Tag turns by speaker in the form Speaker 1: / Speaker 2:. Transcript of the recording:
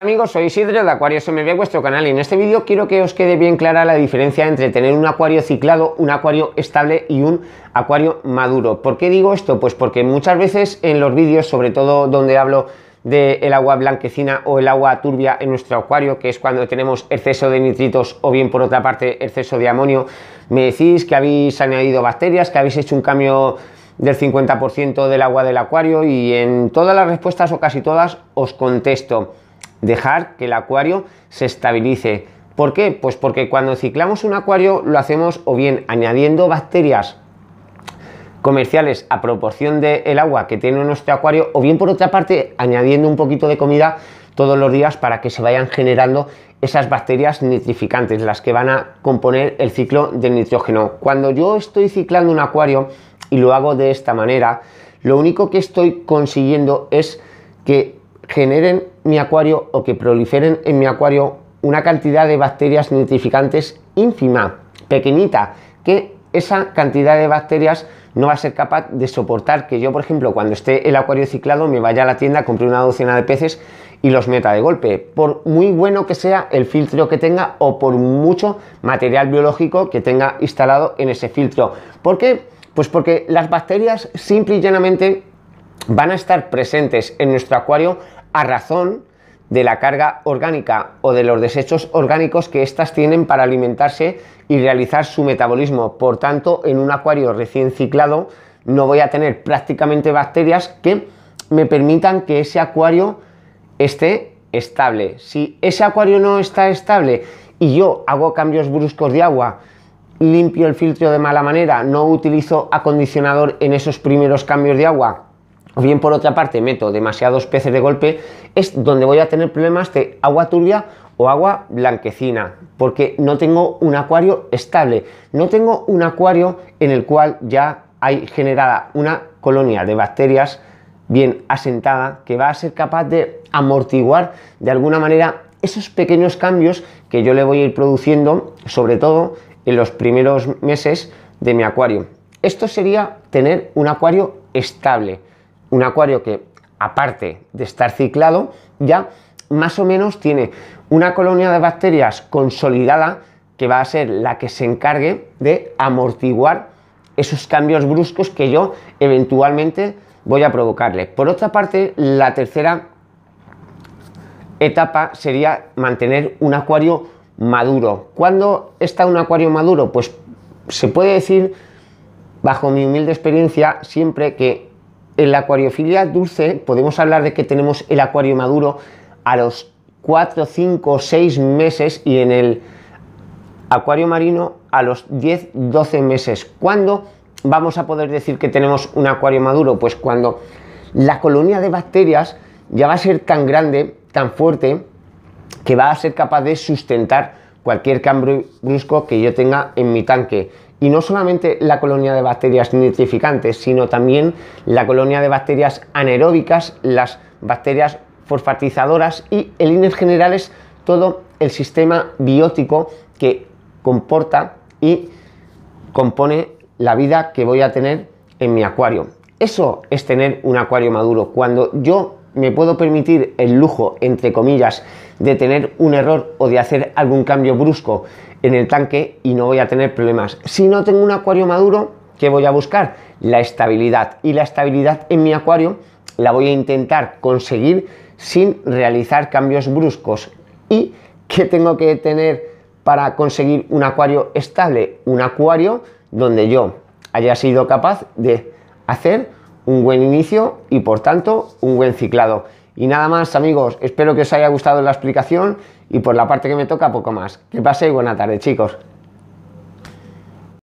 Speaker 1: Amigos, soy Isidro de Acuario SMB, vuestro canal, y en este vídeo quiero que os quede bien clara la diferencia entre tener un acuario ciclado, un acuario estable y un acuario maduro. ¿Por qué digo esto? Pues porque muchas veces en los vídeos, sobre todo donde hablo del el agua blanquecina o el agua turbia en nuestro acuario, que es cuando tenemos exceso de nitritos o bien por otra parte exceso de amonio, me decís que habéis añadido bacterias, que habéis hecho un cambio del 50% del agua del acuario y en todas las respuestas o casi todas os contesto dejar que el acuario se estabilice. ¿Por qué? Pues porque cuando ciclamos un acuario lo hacemos o bien añadiendo bacterias comerciales a proporción del agua que tiene nuestro acuario o bien por otra parte añadiendo un poquito de comida todos los días para que se vayan generando esas bacterias nitrificantes, las que van a componer el ciclo del nitrógeno. Cuando yo estoy ciclando un acuario, y lo hago de esta manera, lo único que estoy consiguiendo es que generen mi acuario o que proliferen en mi acuario una cantidad de bacterias nitrificantes ínfima, pequeñita, que esa cantidad de bacterias no va a ser capaz de soportar que yo, por ejemplo, cuando esté el acuario ciclado, me vaya a la tienda, compre una docena de peces y los meta de golpe. Por muy bueno que sea el filtro que tenga o por mucho material biológico que tenga instalado en ese filtro. ¿Por qué? Pues porque las bacterias simple y llanamente van a estar presentes en nuestro acuario a razón de la carga orgánica o de los desechos orgánicos que éstas tienen para alimentarse y realizar su metabolismo. Por tanto, en un acuario recién ciclado no voy a tener prácticamente bacterias que me permitan que ese acuario esté estable. Si ese acuario no está estable y yo hago cambios bruscos de agua, limpio el filtro de mala manera, no utilizo acondicionador en esos primeros cambios de agua, o bien por otra parte meto demasiados peces de golpe, es donde voy a tener problemas de agua turbia o agua blanquecina, porque no tengo un acuario estable, no tengo un acuario en el cual ya hay generada una colonia de bacterias bien asentada que va a ser capaz de amortiguar de alguna manera esos pequeños cambios que yo le voy a ir produciendo, sobre todo en los primeros meses de mi acuario. Esto sería tener un acuario estable, un acuario que aparte de estar ciclado, ya más o menos tiene una colonia de bacterias consolidada que va a ser la que se encargue de amortiguar esos cambios bruscos que yo eventualmente voy a provocarle. Por otra parte, la tercera etapa sería mantener un acuario maduro. ¿Cuándo está un acuario maduro? Pues se puede decir, bajo mi humilde experiencia, siempre que en la acuariofilia dulce podemos hablar de que tenemos el acuario maduro a los 4, 5, 6 meses y en el acuario marino a los 10, 12 meses. ¿Cuándo vamos a poder decir que tenemos un acuario maduro? Pues cuando la colonia de bacterias ya va a ser tan grande, tan fuerte, que va a ser capaz de sustentar cualquier cambio brusco que yo tenga en mi tanque. Y no solamente la colonia de bacterias nitrificantes, sino también la colonia de bacterias anaeróbicas, las bacterias fosfatizadoras y en líneas generales todo el sistema biótico que comporta y compone la vida que voy a tener en mi acuario. Eso es tener un acuario maduro. Cuando yo me puedo permitir el lujo, entre comillas, de tener un error o de hacer algún cambio brusco en el tanque y no voy a tener problemas. Si no tengo un acuario maduro, ¿qué voy a buscar? La estabilidad. Y la estabilidad en mi acuario la voy a intentar conseguir sin realizar cambios bruscos. ¿Y qué tengo que tener para conseguir un acuario estable? Un acuario donde yo haya sido capaz de hacer un buen inicio y por tanto un buen ciclado. Y nada más amigos, espero que os haya gustado la explicación y por la parte que me toca poco más. Que y buena tarde chicos.